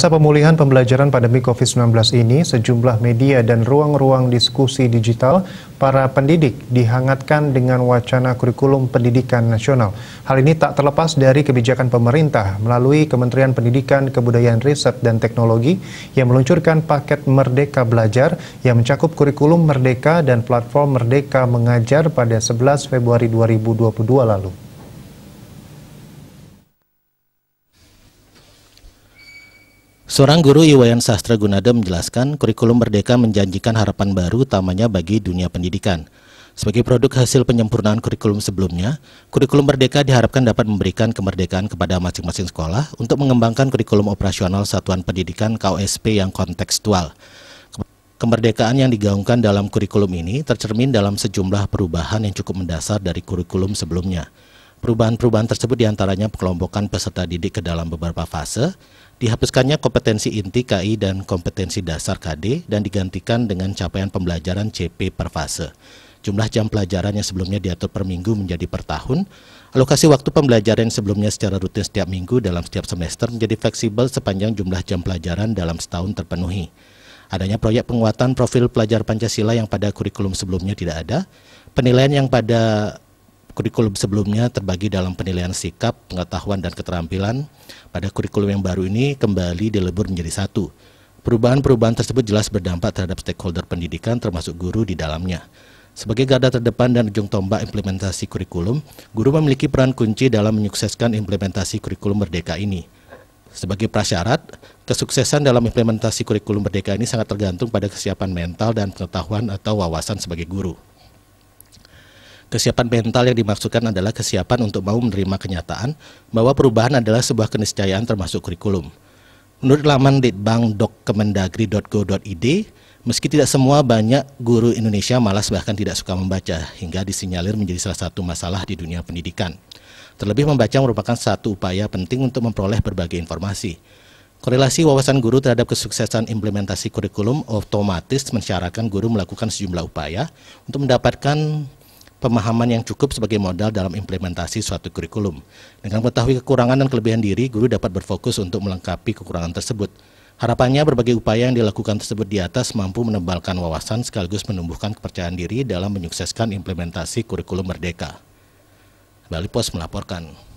Masa pemulihan pembelajaran pandemi COVID-19 ini, sejumlah media dan ruang-ruang diskusi digital para pendidik dihangatkan dengan wacana kurikulum pendidikan nasional. Hal ini tak terlepas dari kebijakan pemerintah melalui Kementerian Pendidikan, Kebudayaan Riset dan Teknologi yang meluncurkan paket Merdeka Belajar yang mencakup kurikulum Merdeka dan platform Merdeka Mengajar pada 11 Februari 2022 lalu. Seorang guru Iwayan Sastra Gunada menjelaskan kurikulum Merdeka menjanjikan harapan baru utamanya bagi dunia pendidikan. Sebagai produk hasil penyempurnaan kurikulum sebelumnya, kurikulum Merdeka diharapkan dapat memberikan kemerdekaan kepada masing-masing sekolah untuk mengembangkan kurikulum operasional satuan pendidikan KOSP yang kontekstual. Kemerdekaan yang digaungkan dalam kurikulum ini tercermin dalam sejumlah perubahan yang cukup mendasar dari kurikulum sebelumnya. Perubahan-perubahan tersebut diantaranya pengelompokan peserta didik ke dalam beberapa fase, dihapuskannya kompetensi inti KI dan kompetensi dasar KD, dan digantikan dengan capaian pembelajaran CP per fase. Jumlah jam pelajaran yang sebelumnya diatur per minggu menjadi per tahun, alokasi waktu pembelajaran yang sebelumnya secara rutin setiap minggu dalam setiap semester menjadi fleksibel sepanjang jumlah jam pelajaran dalam setahun terpenuhi. Adanya proyek penguatan profil pelajar Pancasila yang pada kurikulum sebelumnya tidak ada, penilaian yang pada kurikulum sebelumnya terbagi dalam penilaian sikap, pengetahuan, dan keterampilan. Pada kurikulum yang baru ini kembali dilebur menjadi satu. Perubahan-perubahan tersebut jelas berdampak terhadap stakeholder pendidikan termasuk guru di dalamnya. Sebagai garda terdepan dan ujung tombak implementasi kurikulum, guru memiliki peran kunci dalam menyukseskan implementasi kurikulum merdeka ini. Sebagai prasyarat, kesuksesan dalam implementasi kurikulum merdeka ini sangat tergantung pada kesiapan mental dan pengetahuan atau wawasan sebagai guru. Kesiapan mental yang dimaksudkan adalah kesiapan untuk mau menerima kenyataan bahwa perubahan adalah sebuah keniscayaan termasuk kurikulum. Menurut laman litbang.kemendagri.go.id, meski tidak semua banyak guru Indonesia malas bahkan tidak suka membaca, hingga disinyalir menjadi salah satu masalah di dunia pendidikan. Terlebih membaca merupakan satu upaya penting untuk memperoleh berbagai informasi. Korelasi wawasan guru terhadap kesuksesan implementasi kurikulum otomatis mensyaratkan guru melakukan sejumlah upaya untuk mendapatkan pemahaman yang cukup sebagai modal dalam implementasi suatu kurikulum. Dengan mengetahui kekurangan dan kelebihan diri, guru dapat berfokus untuk melengkapi kekurangan tersebut. Harapannya berbagai upaya yang dilakukan tersebut di atas mampu menebalkan wawasan sekaligus menumbuhkan kepercayaan diri dalam menyukseskan implementasi kurikulum merdeka. Bali Pos melaporkan.